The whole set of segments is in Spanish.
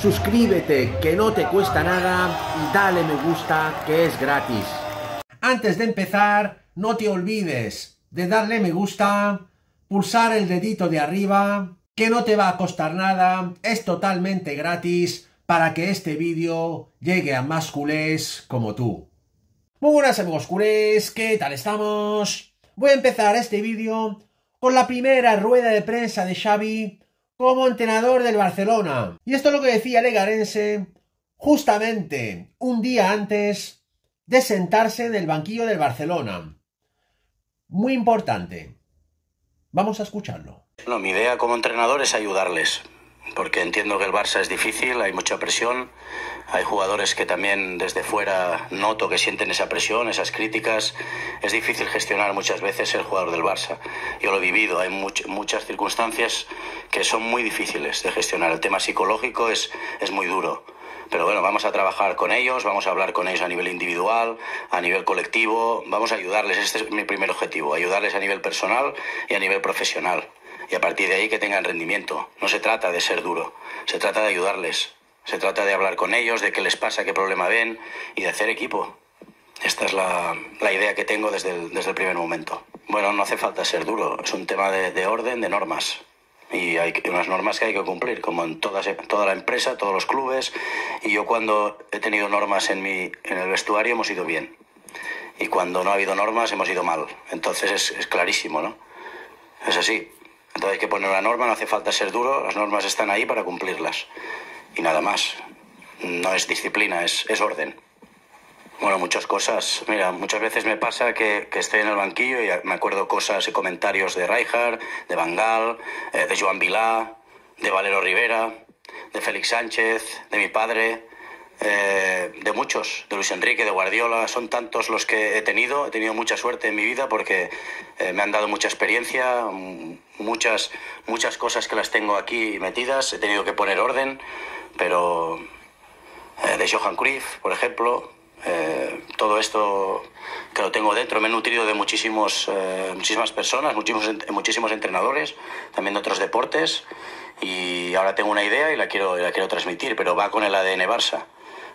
suscríbete que no te cuesta nada y dale me gusta que es gratis. Antes de empezar, no te olvides de darle me gusta, pulsar el dedito de arriba, que no te va a costar nada, es totalmente gratis para que este vídeo llegue a más culés como tú. Muy buenas amigos culés, ¿qué tal estamos? Voy a empezar este vídeo con la primera rueda de prensa de Xavi como entrenador del Barcelona. Y esto es lo que decía Legarense justamente un día antes de sentarse en el banquillo del Barcelona. Muy importante. Vamos a escucharlo. No, mi idea como entrenador es ayudarles, porque entiendo que el Barça es difícil, hay mucha presión, hay jugadores que también desde fuera noto que sienten esa presión, esas críticas, es difícil gestionar muchas veces el jugador del Barça. Yo lo he vivido, hay muchas circunstancias que son muy difíciles de gestionar, el tema psicológico es, es muy duro. Pero bueno, vamos a trabajar con ellos, vamos a hablar con ellos a nivel individual, a nivel colectivo, vamos a ayudarles, este es mi primer objetivo, ayudarles a nivel personal y a nivel profesional y a partir de ahí que tengan rendimiento. No se trata de ser duro, se trata de ayudarles, se trata de hablar con ellos, de qué les pasa, qué problema ven y de hacer equipo. Esta es la, idea que tengo desde el, desde el, primer momento. Bueno, no hace falta ser duro, es un tema de, orden, de normas. Y hay unas normas que hay que cumplir, como en toda, toda la empresa, todos los clubes. Y yo cuando he tenido normas en, mi, en el vestuario hemos ido bien. Y cuando no ha habido normas hemos ido mal. Entonces es clarísimo, ¿no? Es así. Entonces hay que poner la norma, no hace falta ser duro, las normas están ahí para cumplirlas. Y nada más. No es disciplina, es, orden. Bueno, muchas cosas. Mira, muchas veces me pasa que, que, estoy en el banquillo y me acuerdo cosas y comentarios de Rijkaard, de Van eh, de Joan Vilá, de Valero Rivera, de Félix Sánchez, de mi padre. Eh, de muchos, de Luis Enrique, de Guardiola, son tantos los que he tenido, he tenido mucha suerte en mi vida porque eh, me han dado mucha experiencia, mm, muchas, muchas cosas que las tengo aquí metidas, he tenido que poner orden, pero eh, de Johan Cruyff, por ejemplo, todo esto que lo tengo dentro. Me he nutrido de muchísimos, muchísimas personas, muchísimos, muchísimos entrenadores, también de otros deportes. Y ahora tengo una idea y la quiero, la quiero transmitir, pero va con el ADN Barça.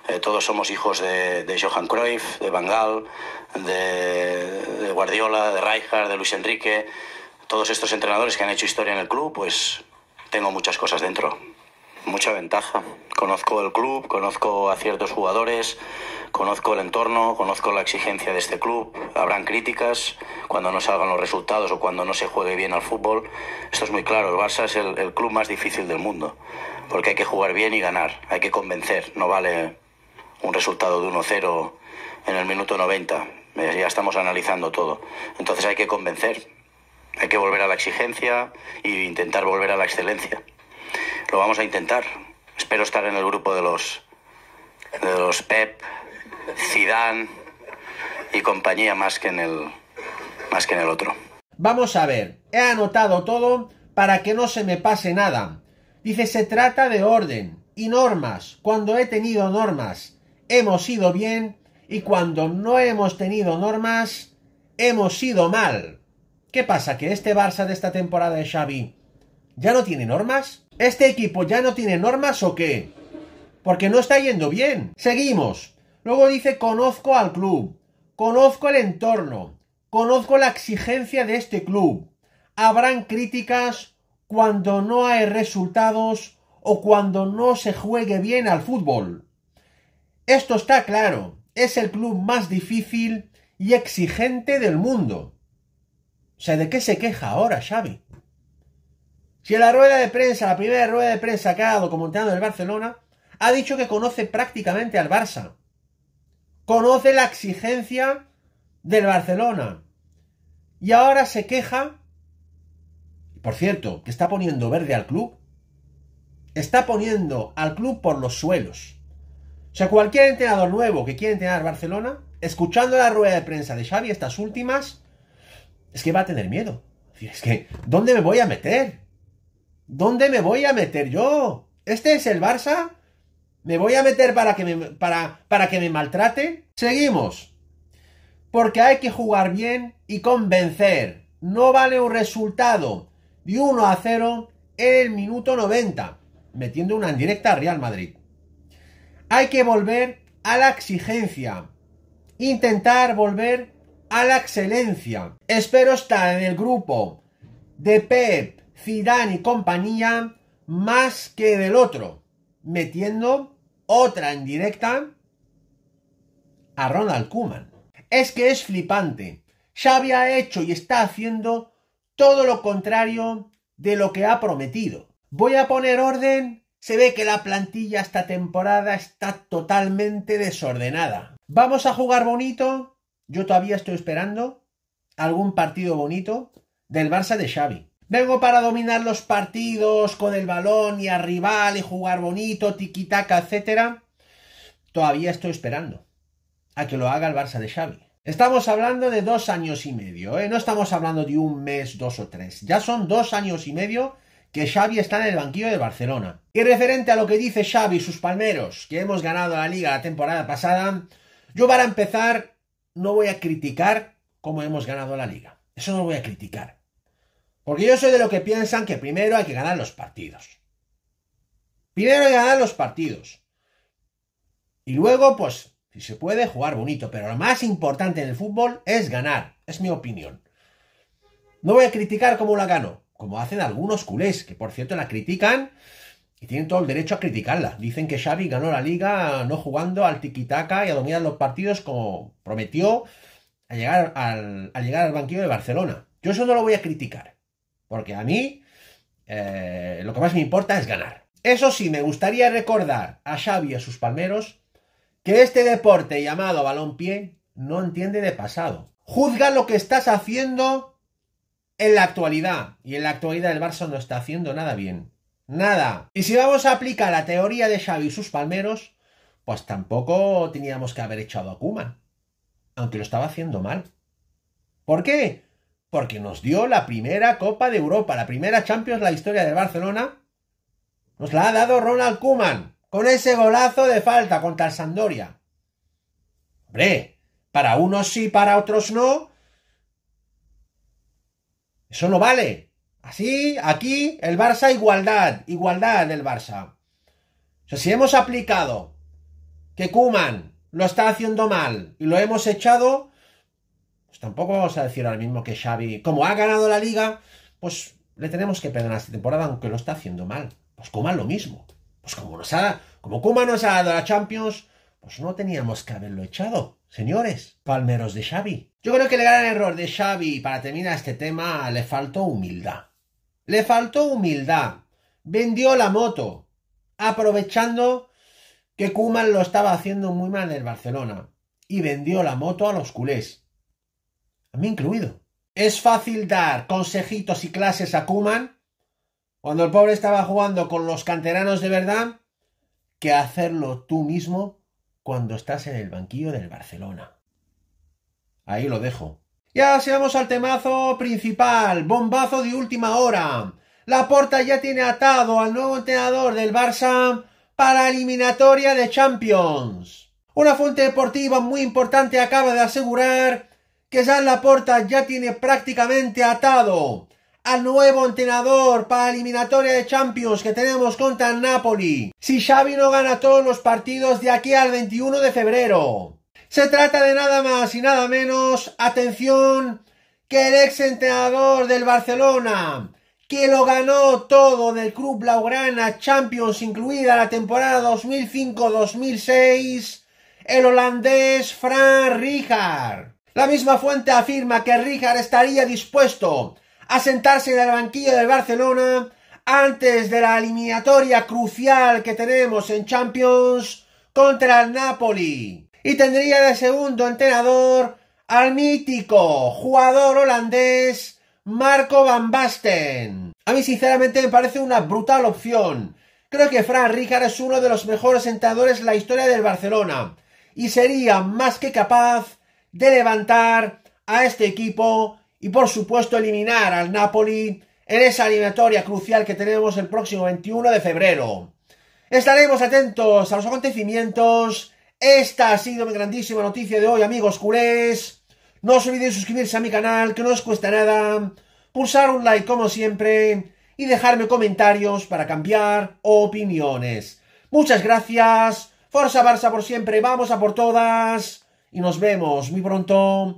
Eh, todos somos hijos de, Johan Cruyff, de Van Gaal, de, Guardiola, de Rijkaard, de Luis Enrique. Todos estos entrenadores que han hecho historia en el club, pues tengo muchas cosas dentro. Mucha ventaja. Conozco el club, conozco a ciertos jugadores, conozco el entorno, conozco la exigencia de este club. Habrán críticas cuando no salgan los resultados o cuando no se juegue bien al fútbol. Esto es muy claro. El Barça es el club más difícil del mundo porque hay que jugar bien y ganar. Hay que convencer. No vale un resultado de 1-0 en el minuto 90. Eh, ya estamos analizando todo. Entonces hay que convencer, hay que volver a la exigencia e intentar volver a la excelencia. Lo vamos a intentar. Espero estar en el grupo de los, de los Pep, Zidane y compañía más que en el, más que en el otro. Vamos a ver, he anotado todo para que no se me pase nada. Dice, se trata de orden y normas. Cuando he tenido normas hemos ido bien y cuando no hemos tenido normas, hemos ido mal. ¿Qué pasa? ¿Que este Barça de esta temporada de Xavi ya no tiene normas? ¿Este equipo ya no tiene normas o qué? Porque no está yendo bien. Seguimos. Luego dice conozco al club, conozco el entorno, conozco la exigencia de este club. Habrán críticas cuando no hay resultados o cuando no se juegue bien al fútbol. Esto está claro, es el club más difícil y exigente del mundo. O sea, ¿de qué se queja ahora Xavi? Si en la rueda de prensa, la primera rueda de prensa que ha dado como entrenador del Barcelona, ha dicho que conoce prácticamente al Barça. Conoce la exigencia del Barcelona. Y ahora se queja, por cierto, que está poniendo verde al club. Está poniendo al club por los suelos. O sea, cualquier entrenador nuevo que quiera entrenar Barcelona, escuchando la rueda de prensa de Xavi, estas últimas, es que va a tener miedo. Es que, ¿dónde me voy a meter? ¿Dónde me voy a meter yo? ¿Este es el Barça? ¿Me voy a meter para que me, para, para que me maltrate? Seguimos. Porque hay que jugar bien y convencer. No vale un resultado de 1 a 0 en el minuto 90, metiendo una en directa a Real Madrid. Hay que volver a la exigencia. Intentar volver a la excelencia. Espero estar en el grupo de Pep, Zidane y compañía más que del otro. Metiendo otra en directa a Ronald Koeman. Es que es flipante. Ya había hecho y está haciendo todo lo contrario de lo que ha prometido. Voy a poner orden se ve que la plantilla esta temporada está totalmente desordenada. ¿Vamos a jugar bonito? Yo todavía estoy esperando algún partido bonito del Barça de Xavi. Vengo para dominar los partidos con el balón y al rival y jugar bonito, tiquitaca, etcétera. Todavía estoy esperando a que lo haga el Barça de Xavi. Estamos hablando de dos años y medio, ¿eh? no estamos hablando de un mes, dos o tres. Ya son dos años y medio que Xavi está en el banquillo de Barcelona. Y referente a lo que dice Xavi y sus palmeros, que hemos ganado la liga la temporada pasada, yo para empezar no voy a criticar cómo hemos ganado la liga. Eso no lo voy a criticar. Porque yo soy de los que piensan que primero hay que ganar los partidos. Primero hay que ganar los partidos. Y luego, pues, si se puede, jugar bonito. Pero lo más importante en el fútbol es ganar. Es mi opinión. No voy a criticar cómo la gano como hacen algunos culés, que por cierto la critican y tienen todo el derecho a criticarla. Dicen que Xavi ganó la liga no jugando al tiquitaca y a dominar los partidos como prometió a llegar al, llegar al banquillo de Barcelona. Yo eso no lo voy a criticar, porque a mí eh, lo que más me importa es ganar. Eso sí, me gustaría recordar a Xavi y a sus palmeros que este deporte llamado balonpié no entiende de pasado. Juzga lo que estás haciendo en la actualidad. Y en la actualidad el Barça no está haciendo nada bien. Nada. Y si vamos a aplicar la teoría de Xavi y sus palmeros, pues tampoco teníamos que haber echado a Kuman. Aunque lo estaba haciendo mal. ¿Por qué? Porque nos dio la primera Copa de Europa, la primera Champions de la historia de Barcelona. Nos la ha dado Ronald Kuman con ese golazo de falta contra el Sampdoria. Hombre, para unos sí, para otros no, eso no vale. Así, aquí, el Barça, igualdad, igualdad del Barça. O sea, si hemos aplicado que Kuman lo está haciendo mal y lo hemos echado, pues tampoco vamos a decir ahora mismo que Xavi, como ha ganado la liga, pues le tenemos que perdonar esta temporada, aunque lo está haciendo mal. Pues Kuman lo mismo. Pues como nos ha, como Kuman nos ha dado la Champions, pues no teníamos que haberlo echado. Señores, palmeros de Xavi. Yo creo que el gran error de Xavi para terminar este tema le faltó humildad. Le faltó humildad. Vendió la moto, aprovechando que Kuman lo estaba haciendo muy mal en Barcelona. Y vendió la moto a los culés. A mí incluido. Es fácil dar consejitos y clases a Kuman cuando el pobre estaba jugando con los canteranos de verdad que hacerlo tú mismo cuando estás en el banquillo del Barcelona. Ahí lo dejo. Ya seamos al temazo principal, bombazo de última hora. La Porta ya tiene atado al nuevo entrenador del Barça para eliminatoria de Champions. Una fuente deportiva muy importante acaba de asegurar que ya la Porta ya tiene prácticamente atado al nuevo entrenador para eliminatoria de Champions que tenemos contra el Napoli. Si Xavi no gana todos los partidos de aquí al 21 de febrero. Se trata de nada más y nada menos, atención, que el ex entrenador del Barcelona, que lo ganó todo del club blaugrana, Champions incluida la temporada 2005-2006, el holandés Fran Rijkaard. La misma fuente afirma que Rijkaard estaría dispuesto a sentarse en el banquillo del Barcelona antes de la eliminatoria crucial que tenemos en Champions contra el Napoli. Y tendría de segundo entrenador al mítico jugador holandés Marco Van Basten. A mí sinceramente me parece una brutal opción. Creo que Frank Rijkaard es uno de los mejores entrenadores en la historia del Barcelona y sería más que capaz de levantar a este equipo y por supuesto eliminar al Napoli en esa eliminatoria crucial que tenemos el próximo 21 de febrero. Estaremos atentos a los acontecimientos. Esta ha sido mi grandísima noticia de hoy, amigos culés. No os olvidéis suscribirse a mi canal, que no os cuesta nada. Pulsar un like como siempre y dejarme comentarios para cambiar opiniones. Muchas gracias. Forza Barça por siempre. Vamos a por todas. Y nos vemos muy pronto